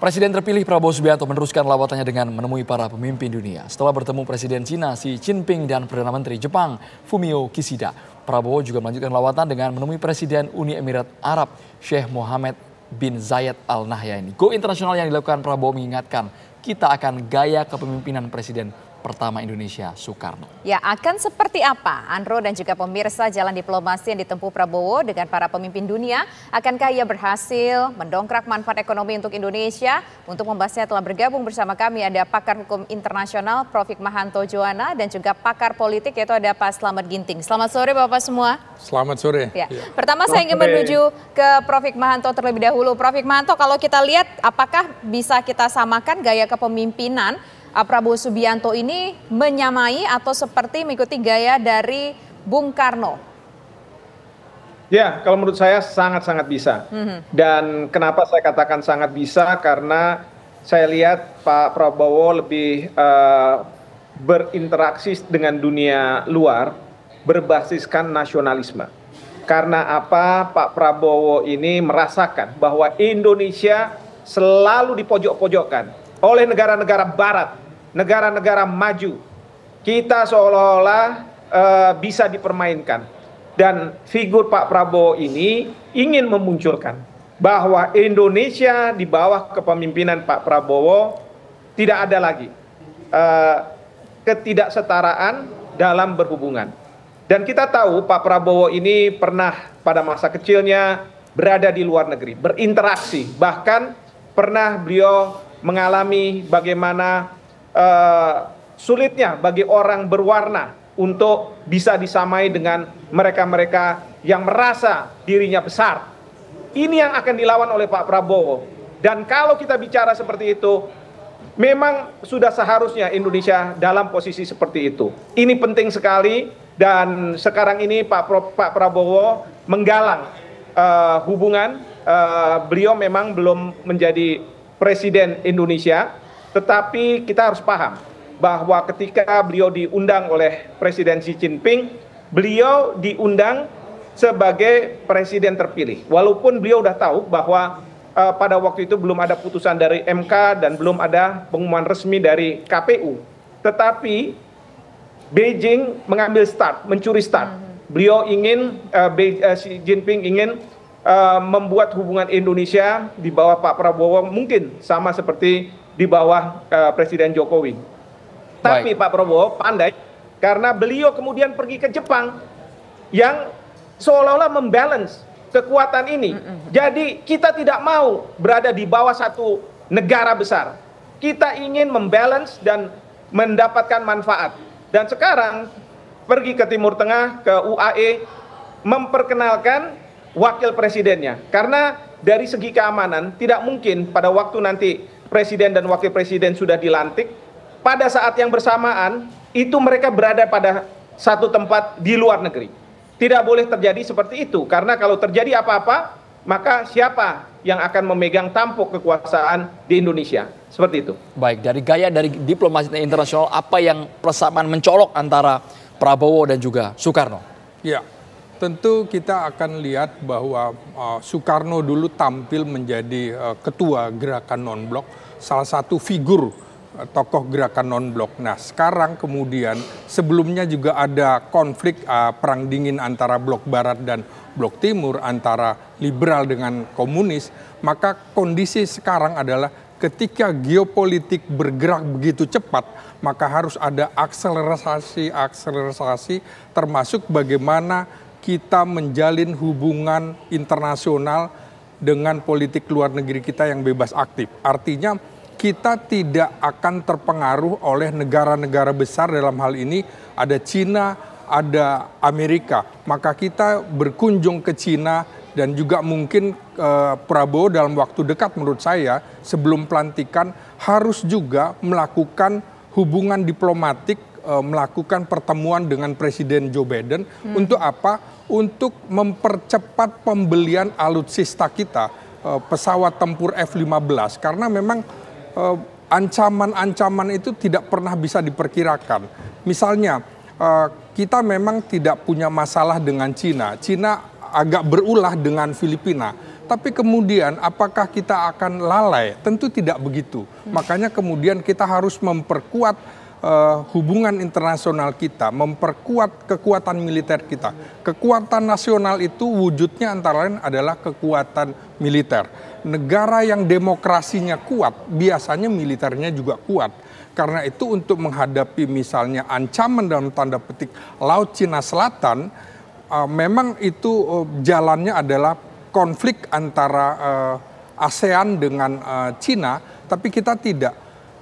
Presiden terpilih Prabowo Subianto meneruskan lawatannya dengan menemui para pemimpin dunia. Setelah bertemu Presiden Cina Xi Jinping dan Perdana Menteri Jepang Fumio Kishida, Prabowo juga melanjutkan lawatan dengan menemui Presiden Uni Emirat Arab Sheikh Mohammed bin Zayed Al Nahyan. Go internasional yang dilakukan Prabowo mengingatkan kita akan gaya kepemimpinan Presiden pertama Indonesia, Soekarno. Ya, akan seperti apa Andro dan juga pemirsa jalan diplomasi yang ditempuh Prabowo dengan para pemimpin dunia? Akankah ia berhasil mendongkrak manfaat ekonomi untuk Indonesia? Untuk membahasnya telah bergabung bersama kami ada pakar hukum internasional Prof. Mahanto Juwana dan juga pakar politik yaitu ada Pak Slamet Ginting. Selamat sore Bapak semua. Selamat sore. Ya. ya. Pertama Selamat saya ingin menuju ke Prof. Mahanto terlebih dahulu. Prof. Mahanto kalau kita lihat apakah bisa kita samakan gaya kepemimpinan Prabowo Subianto ini menyamai atau seperti mengikuti gaya dari Bung Karno? Ya, kalau menurut saya sangat-sangat bisa. Mm -hmm. Dan kenapa saya katakan sangat bisa? Karena saya lihat Pak Prabowo lebih uh, berinteraksi dengan dunia luar berbasiskan nasionalisme. Karena apa? Pak Prabowo ini merasakan bahwa Indonesia selalu dipojok-pojokkan oleh negara-negara barat, negara-negara maju. Kita seolah-olah e, bisa dipermainkan. Dan figur Pak Prabowo ini ingin memunculkan bahwa Indonesia di bawah kepemimpinan Pak Prabowo tidak ada lagi e, ketidaksetaraan dalam berhubungan. Dan kita tahu Pak Prabowo ini pernah pada masa kecilnya berada di luar negeri, berinteraksi, bahkan pernah beliau mengalami bagaimana uh, sulitnya bagi orang berwarna untuk bisa disamai dengan mereka-mereka yang merasa dirinya besar. Ini yang akan dilawan oleh Pak Prabowo. Dan kalau kita bicara seperti itu, memang sudah seharusnya Indonesia dalam posisi seperti itu. Ini penting sekali dan sekarang ini Pak, Pro, Pak Prabowo menggalang uh, hubungan. Uh, beliau memang belum menjadi Presiden Indonesia, tetapi kita harus paham bahwa ketika beliau diundang oleh Presiden Xi Jinping, beliau diundang sebagai presiden terpilih. Walaupun beliau sudah tahu bahwa uh, pada waktu itu belum ada putusan dari MK dan belum ada pengumuman resmi dari KPU. Tetapi Beijing mengambil start, mencuri start. Hmm. Beliau ingin uh, Be uh, Xi Jinping ingin Eh, membuat hubungan Indonesia di bawah Pak Prabowo mungkin sama seperti di bawah uh, Presiden Jokowi. Baik. Tapi Pak Prabowo pandai karena beliau kemudian pergi ke Jepang yang seolah-olah membalance kekuatan ini. Jadi kita tidak mau berada di bawah satu negara besar. Kita ingin membalance dan mendapatkan manfaat. Dan sekarang pergi ke Timur Tengah, ke UAE, memperkenalkan wakil presidennya. Karena dari segi keamanan tidak mungkin pada waktu nanti presiden dan wakil presiden sudah dilantik pada saat yang bersamaan itu mereka berada pada satu tempat di luar negeri. Tidak boleh terjadi seperti itu karena kalau terjadi apa-apa maka siapa yang akan memegang tampuk kekuasaan di Indonesia? Seperti itu. Baik, dari gaya dari diplomasi internasional apa yang persamaan mencolok antara Prabowo dan juga Soekarno? Ya, tentu kita akan lihat bahwa uh, Soekarno dulu tampil menjadi uh, ketua gerakan non-blok, salah satu figur uh, tokoh gerakan non-blok. Nah, sekarang kemudian sebelumnya juga ada konflik uh, perang dingin antara blok barat dan blok timur antara liberal dengan komunis, maka kondisi sekarang adalah ketika geopolitik bergerak begitu cepat, maka harus ada akselerasi-akselerasi termasuk bagaimana kita menjalin hubungan internasional dengan politik luar negeri kita yang bebas aktif. Artinya kita tidak akan terpengaruh oleh negara-negara besar dalam hal ini ada Cina, ada Amerika. Maka kita berkunjung ke Cina dan juga mungkin eh, Prabowo dalam waktu dekat menurut saya sebelum pelantikan harus juga melakukan hubungan diplomatik Eh, melakukan pertemuan dengan Presiden Joe Biden hmm. untuk apa? Untuk mempercepat pembelian alutsista kita eh, pesawat tempur F-15 karena memang eh, ancaman-ancaman itu tidak pernah bisa diperkirakan. Misalnya kita memang tidak punya masalah dengan Cina. Cina agak berulah dengan Filipina. Tapi kemudian apakah kita akan lalai? Tentu tidak begitu. Makanya kemudian kita harus memperkuat uh, hubungan internasional kita, memperkuat kekuatan militer kita. Kekuatan nasional itu wujudnya antara lain adalah kekuatan militer. Negara yang demokrasinya kuat, biasanya militernya juga kuat. Karena itu untuk menghadapi misalnya ancaman dalam tanda petik Laut Cina Selatan, uh, memang itu uh, jalannya adalah konflik antara uh, ASEAN dengan uh, Cina, tapi kita tidak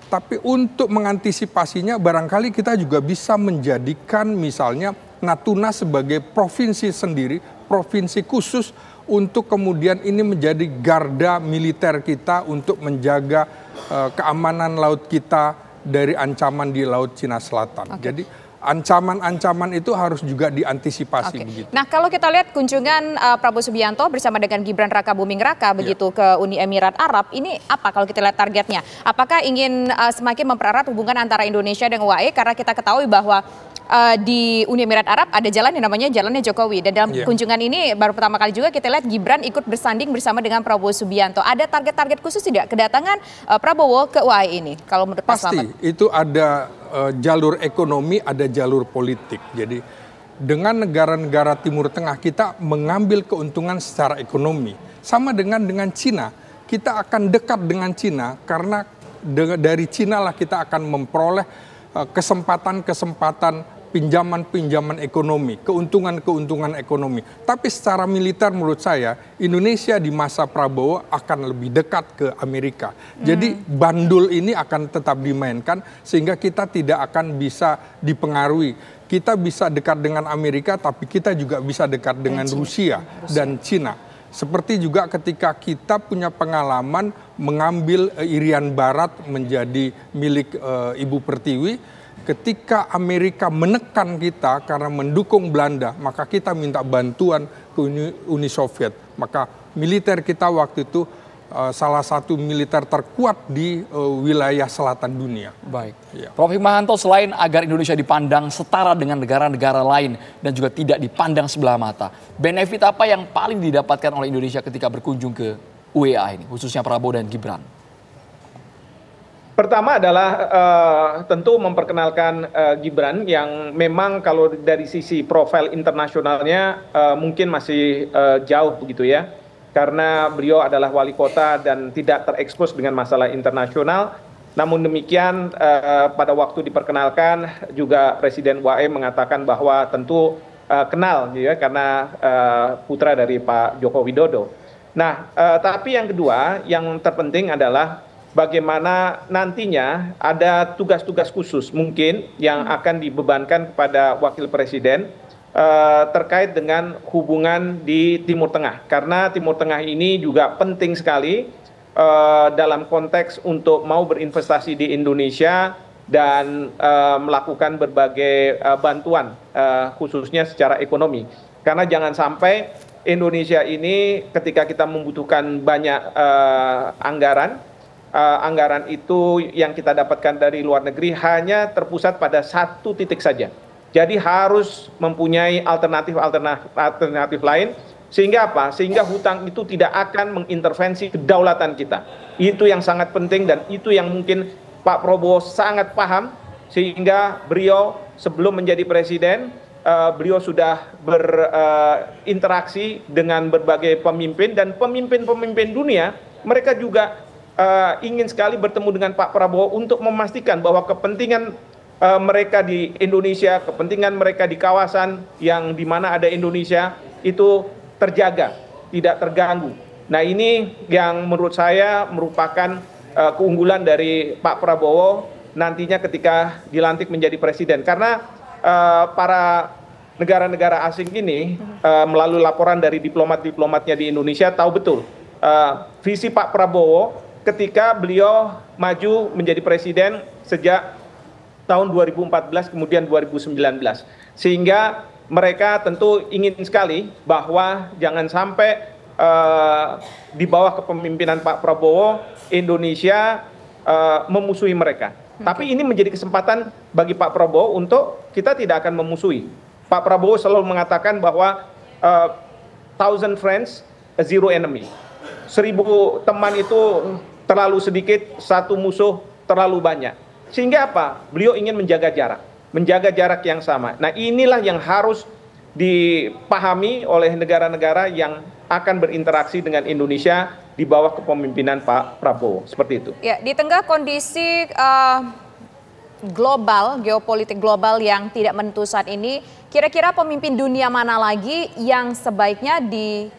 tapi untuk mengantisipasinya barangkali kita juga bisa menjadikan misalnya Natuna sebagai provinsi sendiri, provinsi khusus untuk kemudian ini menjadi garda militer kita untuk menjaga uh, keamanan laut kita dari ancaman di Laut Cina Selatan. Okay. Jadi ancaman-ancaman itu harus juga diantisipasi okay. begitu. Nah, kalau kita lihat kunjungan uh, Prabowo Subianto bersama dengan Gibran Raka Buming Raka iya. begitu yeah. ke Uni Emirat Arab, ini apa kalau kita lihat targetnya? Apakah ingin uh, semakin mempererat hubungan antara Indonesia dan UAE karena kita ketahui bahwa uh, di Uni Emirat Arab ada jalan yang namanya jalannya Jokowi dan dalam yeah. kunjungan ini baru pertama kali juga kita lihat Gibran ikut bersanding bersama dengan Prabowo Subianto. Ada target-target khusus tidak kedatangan uh, Prabowo ke UAE ini kalau menurut Pasti, Pak Pasti, itu ada Eh, jalur ekonomi, ada jalur politik. Jadi dengan negara-negara Timur Tengah kita mengambil keuntungan secara ekonomi. Sama dengan dengan Cina, kita akan dekat dengan Cina karena dari Cina lah kita akan memperoleh eh, kesempatan-kesempatan pinjaman-pinjaman ekonomi, keuntungan-keuntungan ekonomi. Tapi secara militer menurut saya Indonesia di masa Prabowo akan lebih dekat ke Amerika. Hmm. Jadi bandul ini akan tetap dimainkan sehingga kita tidak akan bisa dipengaruhi. Kita bisa dekat dengan Amerika tapi kita juga bisa dekat dengan dan Rusia, dan Cina. Seperti juga ketika kita punya pengalaman mengambil eh, Irian Barat menjadi milik uh, Ibu Pertiwi ketika Amerika menekan kita karena mendukung Belanda, maka kita minta bantuan ke Uni, Uni Soviet. Maka militer kita waktu itu uh, salah satu militer terkuat di uh, wilayah selatan dunia. Baik. Ya. Prof. Hikmahanto, selain agar Indonesia dipandang setara dengan negara-negara lain dan juga tidak dipandang sebelah mata, benefit apa yang paling didapatkan oleh Indonesia ketika berkunjung ke UEA ini, khususnya Prabowo dan Gibran? pertama adalah eh, tentu memperkenalkan eh, gibran yang memang kalau dari sisi profil internasionalnya eh, mungkin masih jauh begitu ya karena beliau adalah wali kota dan tidak terekspos dengan masalah internasional. Namun demikian eh, pada waktu diperkenalkan juga Presiden WAE mengatakan bahwa tentu eh, kenal gitu ya karena eh, putra dari Pak Joko Widodo. Nah, tapi yang kedua yang terpenting adalah bagaimana nantinya ada tugas-tugas khusus mungkin yang hmm. akan dibebankan kepada wakil presiden eh, terkait dengan hubungan di Timur Tengah karena Timur Tengah ini juga penting sekali eh, dalam konteks untuk mau berinvestasi di Indonesia dan eh, melakukan berbagai bantuan khususnya secara ekonomi karena jangan sampai Indonesia ini ketika kita membutuhkan banyak anggaran Eh, anggaran itu yang kita dapatkan dari luar negeri hanya terpusat pada satu titik saja. Jadi harus mempunyai alternatif-alternatif lain sehingga apa? Sehingga hutang itu tidak akan mengintervensi kedaulatan kita. Itu yang sangat penting dan itu yang mungkin Pak Prabowo sangat paham sehingga beliau sebelum menjadi presiden uh, beliau sudah berinteraksi eh, uh, dengan berbagai pemimpin dan pemimpin-pemimpin dunia mereka juga Eh, ingin sekali bertemu dengan Pak Prabowo untuk memastikan bahwa kepentingan uh, mereka di Indonesia, kepentingan mereka di kawasan yang di mana ada Indonesia itu terjaga, tidak terganggu. Nah, ini yang menurut saya merupakan uh, keunggulan dari Pak Prabowo nantinya ketika dilantik menjadi presiden karena uh, para negara-negara asing ini uh, melalui laporan dari diplomat-diplomatnya di Indonesia tahu betul uh, visi Pak Prabowo ketika beliau maju menjadi presiden sejak tahun 2014 kemudian 2019. Sehingga mereka tentu ingin sekali bahwa jangan sampai uh, di bawah kepemimpinan Pak Prabowo Indonesia uh, memusuhi mereka. Okay. Hmm. Tapi ini menjadi kesempatan bagi Pak Prabowo untuk kita tidak akan memusuhi. Pak Prabowo selalu mengatakan bahwa uh, thousand friends, zero enemy. Seribu teman itu terlalu sedikit, satu musuh terlalu banyak. Sehingga apa? Beliau ingin menjaga jarak, menjaga jarak yang sama. Nah, inilah yang harus dipahami oleh negara-negara yang akan berinteraksi dengan Indonesia di bawah kepemimpinan Pak Prabowo. Seperti itu. Ya, di tengah kondisi uh, global, geopolitik global yang tidak menentu saat ini, kira-kira pemimpin dunia mana lagi yang sebaiknya di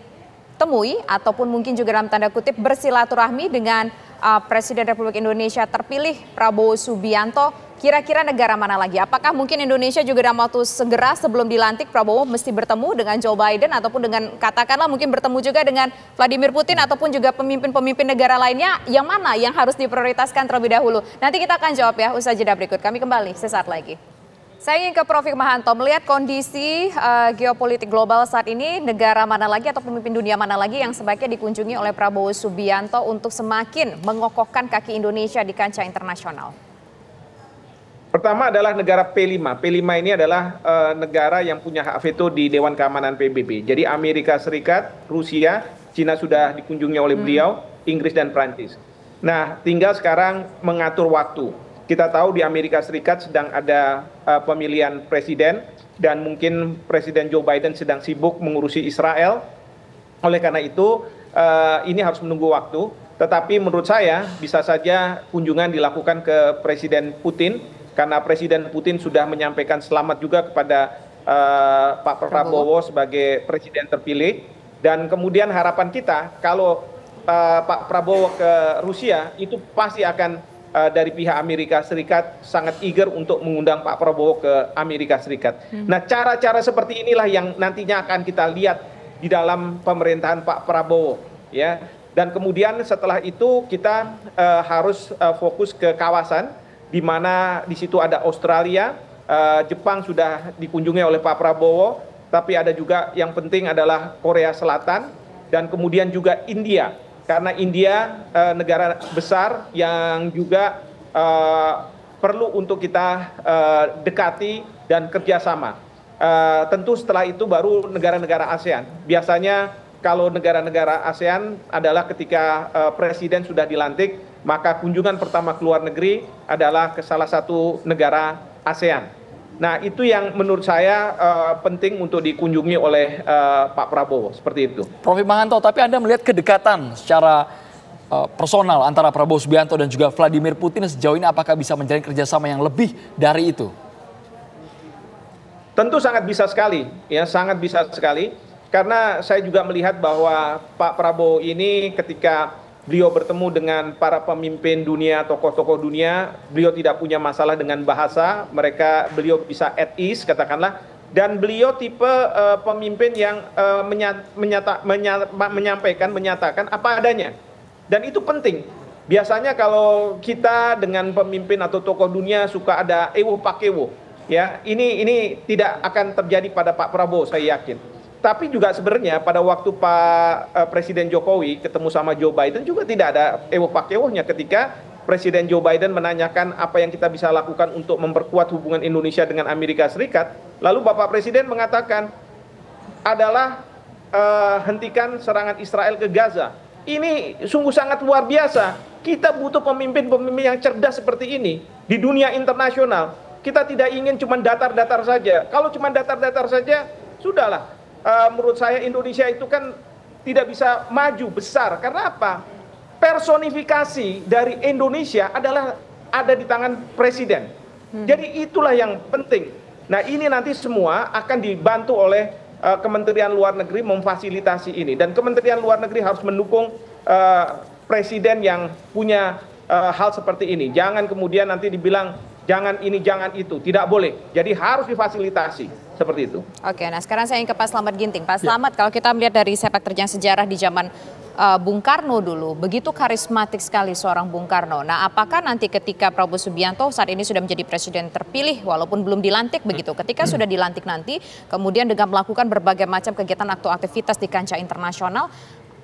temui ataupun mungkin juga dalam tanda kutip bersilaturahmi dengan uh, Presiden Republik Indonesia terpilih Prabowo Subianto, kira-kira negara mana lagi? Apakah mungkin Indonesia juga dalam waktu segera sebelum dilantik Prabowo mesti bertemu dengan Joe Biden ataupun dengan katakanlah mungkin bertemu juga dengan Vladimir Putin ataupun juga pemimpin-pemimpin negara lainnya yang mana yang harus diprioritaskan terlebih dahulu? Nanti kita akan jawab ya usaha jeda berikut. Kami kembali sesaat lagi. Saya ingin ke Prof. Mahanto melihat kondisi uh, geopolitik global saat ini, negara mana lagi atau pemimpin dunia mana lagi yang sebaiknya dikunjungi oleh Prabowo Subianto untuk semakin mengokohkan kaki Indonesia di kancah internasional? Pertama adalah negara P5. P5 ini adalah uh, negara yang punya hak veto di Dewan Keamanan PBB. Jadi Amerika Serikat, Rusia, Cina sudah dikunjungi oleh hmm. beliau, hmm. Inggris dan Prancis. Nah, tinggal sekarang mengatur waktu kita tahu di Amerika Serikat sedang ada uh, pemilihan presiden dan mungkin Presiden Joe Biden sedang sibuk mengurusi Israel. Oleh karena itu, uh, ini harus menunggu waktu. Tetapi menurut saya bisa saja kunjungan dilakukan ke Presiden Putin karena Presiden Putin sudah menyampaikan selamat juga kepada uh, Pak Prabowo sebagai presiden terpilih dan kemudian harapan kita kalau uh, Pak Prabowo ke Rusia itu pasti akan Eh, dari pihak Amerika Serikat sangat eager untuk mengundang Pak Prabowo ke Amerika Serikat. Hmm. Nah, cara-cara seperti inilah yang nantinya akan kita lihat di dalam pemerintahan Pak Prabowo, ya. Dan kemudian setelah itu kita uh, harus uh, fokus ke kawasan di mana di situ ada Australia, uh, Jepang sudah dikunjungi oleh Pak Prabowo, tapi ada juga yang penting adalah Korea Selatan dan kemudian juga India karena India uh, negara besar yang juga uh, perlu untuk kita uh, dekati dan kerjasama. Uh, tentu setelah itu baru negara-negara ASEAN. Biasanya kalau negara-negara ASEAN adalah ketika uh, presiden sudah dilantik, maka kunjungan pertama ke luar negeri adalah ke salah satu negara ASEAN. Nah, itu yang menurut saya uh, penting untuk dikunjungi oleh uh, Pak Prabowo seperti itu. Prof. Manganto, tapi Anda melihat kedekatan secara uh, personal antara Prabowo Subianto dan juga Vladimir Putin sejauh ini apakah bisa menjalin kerjasama yang lebih dari itu? Tentu sangat bisa sekali, ya sangat bisa sekali. Karena saya juga melihat bahwa Pak Prabowo ini ketika beliau bertemu dengan para pemimpin dunia, tokoh-tokoh dunia, beliau tidak punya masalah dengan bahasa, mereka beliau bisa at ease katakanlah dan beliau tipe uh, pemimpin yang uh, menyata, menyata, menyampaikan menyatakan apa adanya. Dan itu penting. Biasanya kalau kita dengan pemimpin atau tokoh dunia suka ada ewo pakewo, ya. Ini ini tidak akan terjadi pada Pak Prabowo saya yakin tapi juga sebenarnya pada waktu Pak eh, Presiden Jokowi ketemu sama Joe Biden juga tidak ada ewoh pakewohnya ketika Presiden Joe Biden menanyakan apa yang kita bisa lakukan untuk memperkuat hubungan Indonesia dengan Amerika Serikat. Lalu Bapak Presiden mengatakan adalah uh, hentikan serangan Israel ke Gaza. Ini sungguh sangat luar biasa. Kita butuh pemimpin-pemimpin yang cerdas seperti ini di dunia internasional. Kita tidak ingin cuma datar-datar saja. Kalau cuma datar-datar saja, sudahlah uh, menurut saya Indonesia itu kan tidak bisa maju besar karena apa? Personifikasi dari Indonesia adalah ada di tangan presiden. Hmm. Jadi itulah yang penting. Nah, ini nanti semua akan dibantu oleh uh, Kementerian Luar Negeri memfasilitasi ini dan Kementerian Luar Negeri harus mendukung uh, presiden yang punya uh, hal seperti ini. Jangan kemudian nanti dibilang jangan ini, jangan itu. Tidak boleh. Jadi harus difasilitasi. Seperti itu. Oke, nah sekarang saya ingin ke Pak Selamat Ginting. Pak ya. Selamat, ya. kalau kita melihat dari sepak terjang sejarah di zaman uh, Bung Karno dulu, begitu karismatik sekali seorang Bung Karno. Nah apakah nanti ketika Prabowo Subianto saat ini sudah menjadi presiden terpilih, walaupun belum dilantik begitu, ketika sudah dilantik nanti, kemudian dengan melakukan berbagai macam kegiatan atau aktivitas di kancah internasional,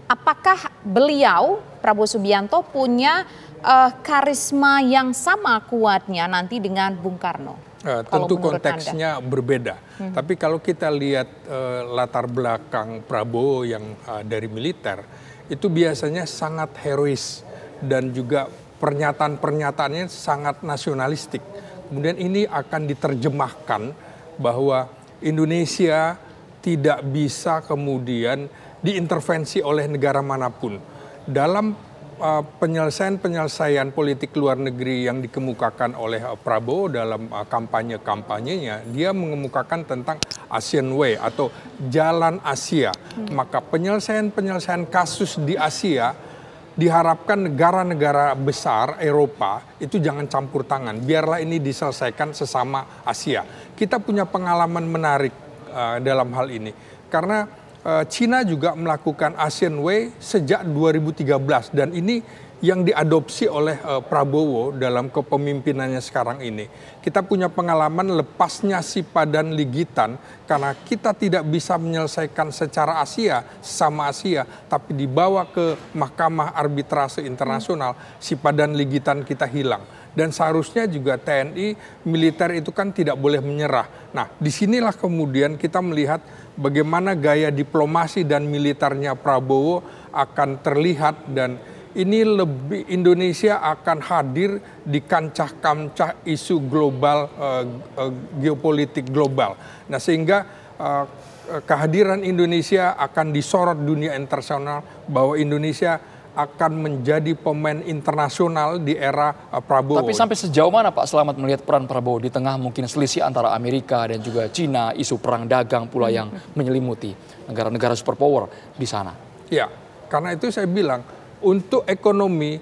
apakah beliau Prabowo Subianto punya uh, karisma yang sama kuatnya nanti dengan Bung Karno? Uh, tentu konteksnya Anda. berbeda. Hmm. Tapi kalau kita lihat uh, latar belakang Prabowo yang uh, dari militer, itu biasanya sangat herois dan juga pernyataan-pernyataannya sangat nasionalistik. Kemudian ini akan diterjemahkan bahwa Indonesia tidak bisa kemudian diintervensi oleh negara manapun dalam uh, penyelesaian-penyelesaian politik luar negeri yang dikemukakan oleh uh, Prabowo dalam uh, kampanye-kampanyenya, dia mengemukakan tentang Asian Way atau jalan Asia. Hmm. Maka penyelesaian-penyelesaian kasus di Asia diharapkan negara-negara besar Eropa itu jangan campur tangan. Biarlah ini diselesaikan sesama Asia. Kita punya pengalaman menarik uh, dalam hal ini karena Eh, Cina juga melakukan Asian Way sejak 2013 dan ini yang diadopsi oleh uh, Prabowo dalam kepemimpinannya sekarang ini. Kita punya pengalaman lepasnya si Padan Ligitan karena kita tidak bisa menyelesaikan secara Asia, sama Asia, tapi dibawa ke Mahkamah Arbitrase Internasional, si Padan Ligitan kita hilang dan seharusnya juga TNI militer itu kan tidak boleh menyerah. Nah, disinilah kemudian kita melihat bagaimana gaya diplomasi dan militernya Prabowo akan terlihat dan ini lebih Indonesia akan hadir di kancah-kancah isu global uh, uh, geopolitik global. Nah, sehingga uh, kehadiran Indonesia akan disorot dunia internasional bahwa Indonesia akan menjadi pemain internasional di era uh, Prabowo. Tapi sampai sejauh mana Pak Selamat melihat peran Prabowo di tengah mungkin selisih antara Amerika dan juga Cina, isu perang dagang pula yang menyelimuti negara-negara superpower di sana? Ya, karena itu saya bilang untuk ekonomi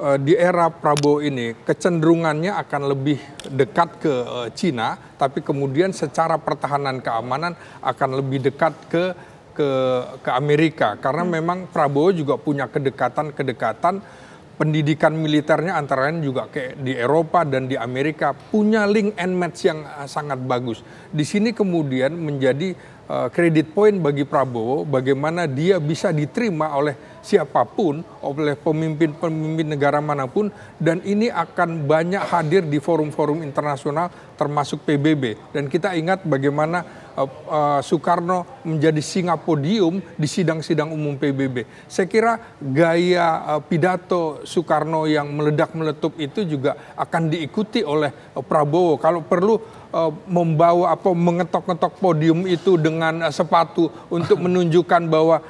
uh, di era Prabowo ini kecenderungannya akan lebih dekat ke uh, Cina, tapi kemudian secara pertahanan keamanan akan lebih dekat ke ke ke Amerika karena hmm. memang Prabowo juga punya kedekatan-kedekatan pendidikan militernya antara lain juga kayak di Eropa dan di Amerika punya link and match yang eh, sangat bagus. Di sini kemudian menjadi kredit eh, uh, point bagi Prabowo bagaimana dia bisa diterima oleh siapapun, oleh pemimpin-pemimpin negara manapun dan ini akan banyak hadir di forum-forum internasional termasuk PBB dan kita ingat bagaimana uh, Soekarno menjadi singapodium di sidang-sidang umum PBB. Saya kira gaya uh, pidato Soekarno yang meledak meletup itu juga akan diikuti oleh uh, Prabowo. Kalau perlu uh, membawa apa mengetok-ngetok podium itu dengan uh, sepatu untuk menunjukkan bahwa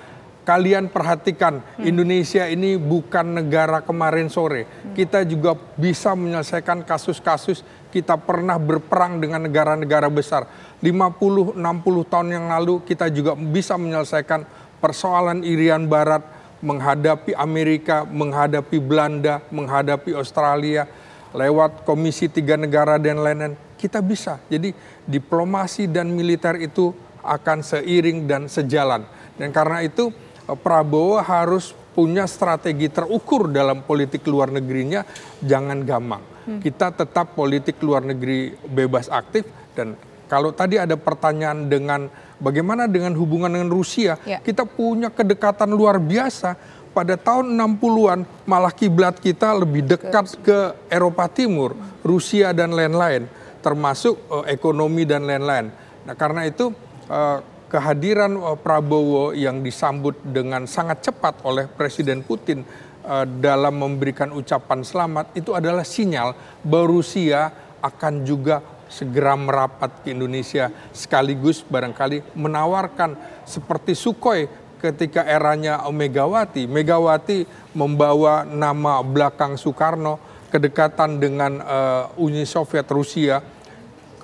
kalian perhatikan hmm. Indonesia ini bukan negara kemarin sore. Hmm. Kita juga bisa menyelesaikan kasus-kasus kita pernah berperang dengan negara-negara besar. 50 60 tahun yang lalu kita juga bisa menyelesaikan persoalan Irian Barat menghadapi Amerika, menghadapi Belanda, menghadapi Australia lewat Komisi Tiga Negara dan lain-lain. Kita bisa. Jadi diplomasi dan militer itu akan seiring dan sejalan. Dan karena itu Eh, Prabowo harus punya strategi terukur dalam politik luar negerinya jangan gamang. Hmm. Kita tetap politik luar negeri bebas aktif dan kalau tadi ada pertanyaan dengan bagaimana dengan hubungan dengan Rusia, ya. kita punya kedekatan luar biasa. Pada tahun 60-an malah kiblat kita lebih dekat ke Eropa Timur, Rusia dan lain-lain, termasuk uh, ekonomi dan lain-lain. Nah, karena itu uh, kehadiran eh, Prabowo yang disambut dengan sangat cepat oleh Presiden Putin eh, dalam memberikan ucapan selamat itu adalah sinyal bahwa Rusia akan juga segera merapat ke Indonesia sekaligus barangkali menawarkan seperti Sukhoi ketika eranya Megawati. Megawati membawa nama belakang Soekarno kedekatan dengan uh, Uni Soviet Rusia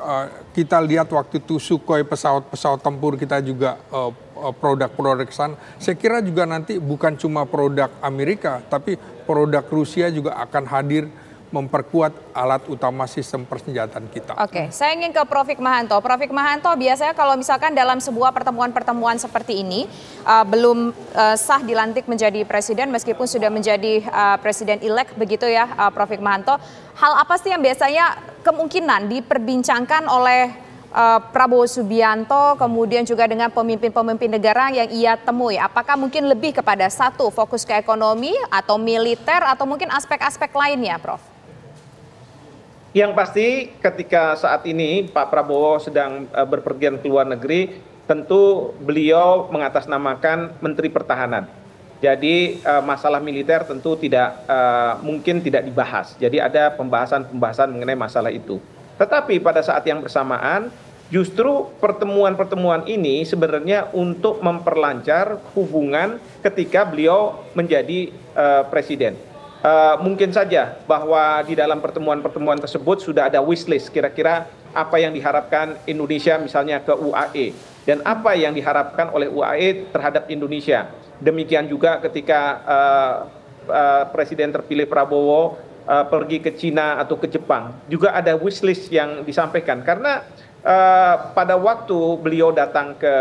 Eh, kita lihat waktu itu Sukhoi pesawat-pesawat tempur kita juga eh, eh, produk produk uh, sana. Saya kira juga nanti bukan cuma produk Amerika, tapi produk Rusia juga akan hadir memperkuat alat utama sistem persenjataan kita. Oke, okay. saya ingin ke Prof. Mahanto. Prof. Mahanto biasanya kalau misalkan dalam sebuah pertemuan-pertemuan seperti ini uh, belum uh, sah dilantik menjadi presiden meskipun sudah menjadi uh, presiden elek begitu ya uh, Prof. Mahanto. Hal apa sih yang biasanya kemungkinan diperbincangkan oleh uh, Prabowo Subianto kemudian juga dengan pemimpin-pemimpin negara yang ia temui? Apakah mungkin lebih kepada satu fokus ke ekonomi atau militer atau mungkin aspek-aspek lainnya, Prof? Yang pasti ketika saat ini Pak Prabowo sedang eh, berpergian ke luar negeri, tentu beliau mengatasnamakan Menteri Pertahanan. Jadi eh, masalah militer tentu tidak eh, mungkin tidak dibahas. Jadi ada pembahasan-pembahasan mengenai masalah itu. Tetapi pada saat yang bersamaan justru pertemuan-pertemuan ini sebenarnya untuk memperlancar hubungan ketika beliau menjadi presiden. Uh, mungkin saja bahwa di dalam pertemuan-pertemuan tersebut sudah ada wishlist kira-kira apa yang diharapkan Indonesia misalnya ke UAE dan apa yang diharapkan oleh UAE terhadap Indonesia. Demikian juga ketika uh, uh, Presiden terpilih Prabowo uh, pergi ke Cina atau ke Jepang, juga ada wishlist yang disampaikan karena uh, pada waktu beliau datang ke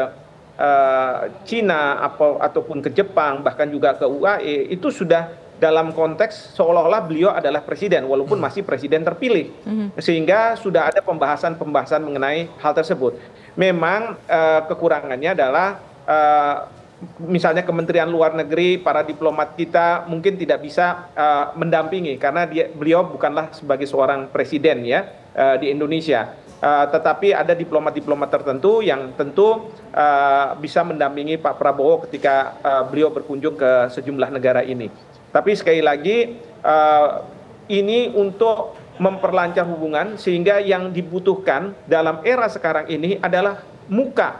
uh, Cina atau ataupun ke Jepang bahkan juga ke UAE itu sudah dalam konteks seolah-olah beliau adalah presiden walaupun masih presiden terpilih mhm. sehingga sudah ada pembahasan-pembahasan mengenai hal tersebut. Memang uh, kekurangannya adalah uh, misalnya Kementerian Luar Negeri para diplomat kita mungkin tidak bisa uh, mendampingi karena dia beliau bukanlah sebagai seorang presiden ya uh, di Indonesia. Uh, tetapi ada diplomat-diplomat tertentu yang tentu uh, bisa mendampingi Pak Prabowo ketika uh, beliau berkunjung ke sejumlah negara ini. Tapi sekali lagi uh, ini untuk memperlancar hubungan sehingga yang dibutuhkan dalam era sekarang ini adalah muka.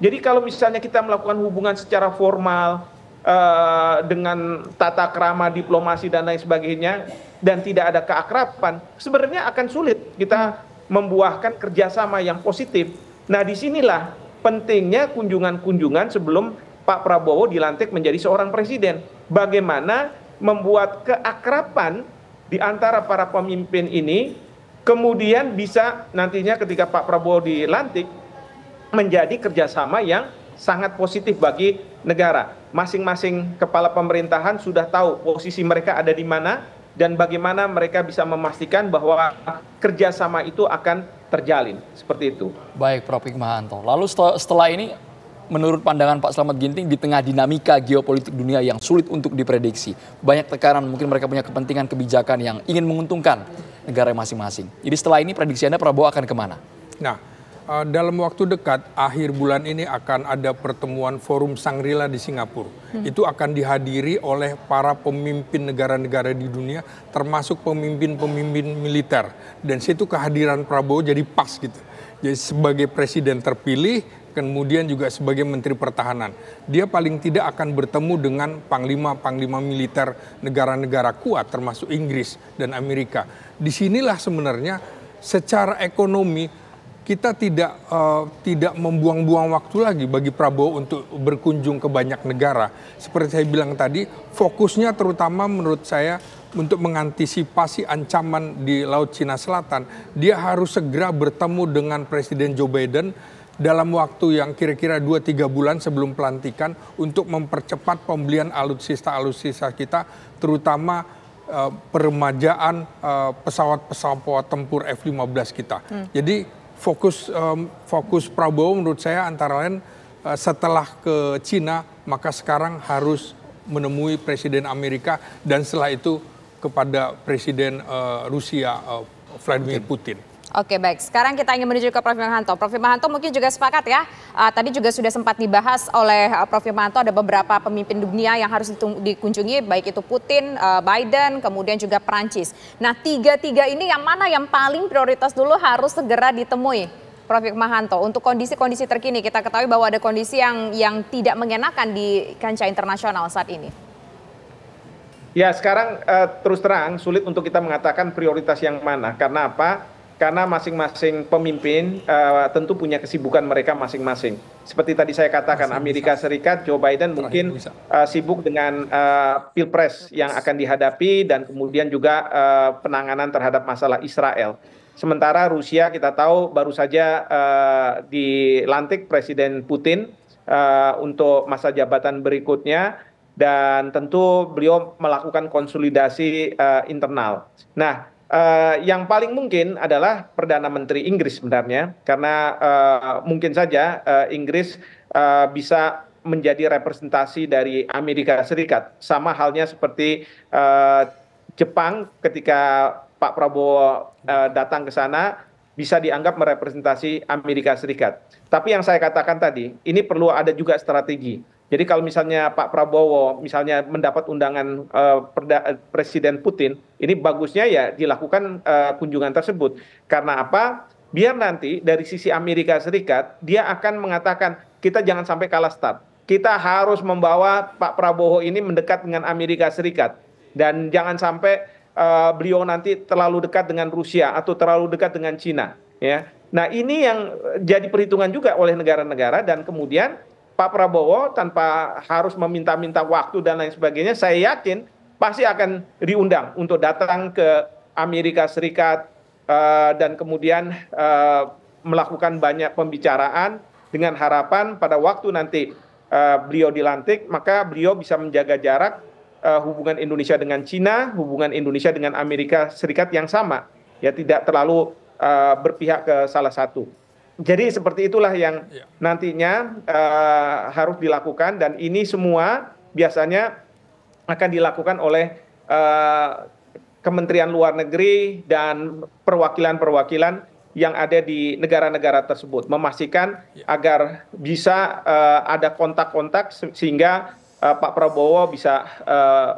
Jadi kalau misalnya kita melakukan hubungan secara formal uh, dengan tata kerama diplomasi dan lain sebagainya dan tidak ada keakraban, sebenarnya akan sulit kita membuahkan kerjasama yang positif. Nah disinilah pentingnya kunjungan-kunjungan sebelum Pak Prabowo dilantik menjadi seorang presiden. Bagaimana membuat keakrapan di antara para pemimpin ini kemudian bisa nantinya ketika Pak Prabowo dilantik menjadi kerjasama yang sangat positif bagi negara. Masing-masing kepala pemerintahan sudah tahu posisi mereka ada di mana dan bagaimana mereka bisa memastikan bahwa kerjasama itu akan terjalin. Seperti itu. Baik, Prof. Hikmahanto. Lalu setelah ini menurut pandangan Pak Selamat Ginting di tengah dinamika geopolitik dunia yang sulit untuk diprediksi, banyak tekanan mungkin mereka punya kepentingan kebijakan yang ingin menguntungkan negara masing-masing. Jadi setelah ini prediksi Anda Prabowo akan kemana? Nah, eh, dalam waktu dekat akhir bulan ini akan ada pertemuan forum Sangrila di Singapura. Hmm. Itu akan dihadiri oleh para pemimpin negara-negara di dunia termasuk pemimpin-pemimpin militer. Dan situ kehadiran Prabowo jadi pas gitu. Jadi sebagai presiden terpilih kemudian juga sebagai Menteri Pertahanan. Dia paling tidak akan bertemu dengan panglima-panglima militer negara-negara kuat termasuk Inggris dan Amerika. Disinilah sebenarnya secara ekonomi kita tidak uh, tidak membuang-buang waktu lagi bagi Prabowo untuk berkunjung ke banyak negara. Seperti saya bilang tadi, fokusnya terutama menurut saya untuk mengantisipasi ancaman di Laut Cina Selatan, dia harus segera bertemu dengan Presiden Joe Biden dalam waktu yang kira-kira 2-3 bulan sebelum pelantikan untuk mempercepat pembelian alutsista-alutsista kita terutama uh, peremajaan uh, pesawat-pesawat tempur F-15 kita. Hmm. Jadi fokus um, fokus Prabowo menurut saya antara lain uh, setelah ke Cina maka sekarang harus menemui Presiden Amerika dan setelah itu kepada Presiden uh, Rusia uh, Vladimir Putin. Putin. Oke baik, sekarang kita ingin menuju ke Prof. Mahanto. Prof. Mahanto mungkin juga sepakat ya, uh, tadi juga sudah sempat dibahas oleh eh, Prof. Mahanto ada beberapa pemimpin dunia yang harus dikunjungi, baik itu Putin, uh, Biden, kemudian juga Perancis. Nah tiga-tiga ini yang mana yang paling prioritas dulu harus segera ditemui? Prof. Mahanto. untuk kondisi-kondisi terkini kita ketahui bahwa ada kondisi yang yang tidak mengenakan di kancah internasional saat ini. Ya sekarang uh, terus terang sulit untuk kita mengatakan prioritas yang mana, karena apa? karena masing-masing pemimpin uh, tentu punya kesibukan mereka masing-masing. Seperti tadi saya katakan, Amerika Serikat, Joe Biden mungkin uh, sibuk dengan uh, pilpres yang akan dihadapi dan kemudian juga uh, penanganan terhadap masalah Israel. Sementara Rusia kita tahu baru saja uh, dilantik Presiden Putin uh, untuk masa jabatan berikutnya dan tentu beliau melakukan konsolidasi uh, internal. Nah. Uh, yang paling mungkin adalah Perdana Menteri Inggris sebenarnya, karena uh, mungkin saja uh, Inggris uh, bisa menjadi representasi dari Amerika Serikat, sama halnya seperti uh, Jepang ketika Pak Prabowo uh, datang ke sana bisa dianggap merepresentasi Amerika Serikat. Tapi yang saya katakan tadi, ini perlu ada juga strategi jadi kalau misalnya Pak Prabowo misalnya mendapat undangan uh, Presiden Putin, ini bagusnya ya dilakukan uh, kunjungan tersebut. Karena apa? Biar nanti dari sisi Amerika Serikat dia akan mengatakan kita jangan sampai kalah start. Kita harus membawa Pak Prabowo ini mendekat dengan Amerika Serikat dan jangan sampai uh, beliau nanti terlalu dekat dengan Rusia atau terlalu dekat dengan Cina, ya. Nah, ini yang jadi perhitungan juga oleh negara-negara dan kemudian Pak Prabowo tanpa harus meminta-minta waktu dan lain sebagainya, saya yakin pasti akan diundang untuk datang ke Amerika Serikat uh, dan kemudian uh, melakukan banyak pembicaraan dengan harapan pada waktu nanti uh, beliau dilantik, maka beliau bisa menjaga jarak uh, hubungan Indonesia dengan Cina, hubungan Indonesia dengan Amerika Serikat yang sama, ya tidak terlalu uh, berpihak ke salah satu jadi seperti itulah yang iya. nantinya uh, harus dilakukan dan ini semua biasanya akan dilakukan oleh uh, Kementerian Luar Negeri dan perwakilan-perwakilan yang ada di negara-negara tersebut memastikan iya. agar bisa uh, ada kontak-kontak sehingga uh, Pak Prabowo bisa uh,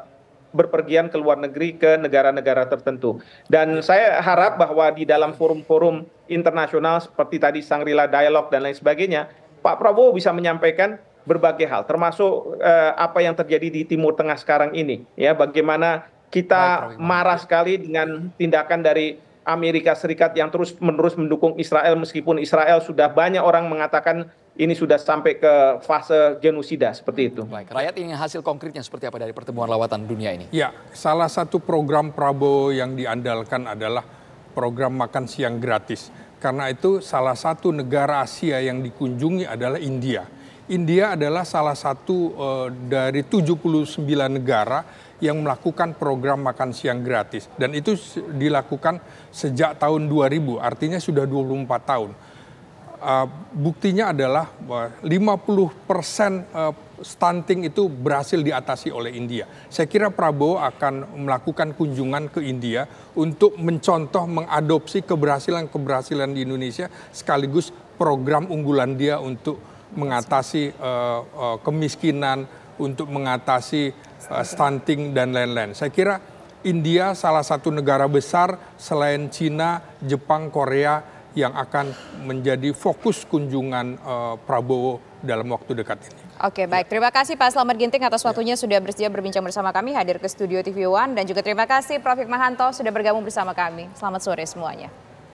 berpergian ke luar negeri ke negara-negara tertentu. Dan saya harap bahwa di dalam forum-forum internasional seperti tadi Sangrila Dialog dan lain sebagainya, Pak Prabowo bisa menyampaikan berbagai hal termasuk eh, apa yang terjadi di Timur Tengah sekarang ini ya bagaimana kita marah sekali dengan tindakan dari Amerika Serikat yang terus menerus mendukung Israel meskipun Israel sudah banyak orang mengatakan ini sudah sampai ke fase genosida seperti itu. Baik, rakyat ingin hasil konkretnya seperti apa dari pertemuan lawatan dunia ini? Ya, salah satu program Prabowo yang diandalkan adalah program makan siang gratis. Karena itu salah satu negara Asia yang dikunjungi adalah India. India adalah salah satu uh, dari 79 negara yang melakukan program makan siang gratis dan itu dilakukan sejak tahun 2000, artinya sudah 24 tahun. Eh, buktinya adalah 50% persen eh, stunting itu berhasil diatasi oleh India. Saya kira Prabowo akan melakukan kunjungan ke India untuk mencontoh mengadopsi keberhasilan-keberhasilan di Indonesia sekaligus program unggulan dia untuk mengatasi uh, uh, kemiskinan, untuk mengatasi uh, stunting dan lain-lain. Saya kira India salah satu negara besar selain Cina, Jepang, Korea yang akan menjadi fokus kunjungan uh, Prabowo dalam waktu dekat ini. Oke, baik. Terima kasih Pak Selamat Ginting atas waktunya ya. sudah bersedia berbincang bersama kami hadir ke studio TV One dan juga terima kasih Prof. Mahanto sudah bergabung bersama kami. Selamat sore semuanya.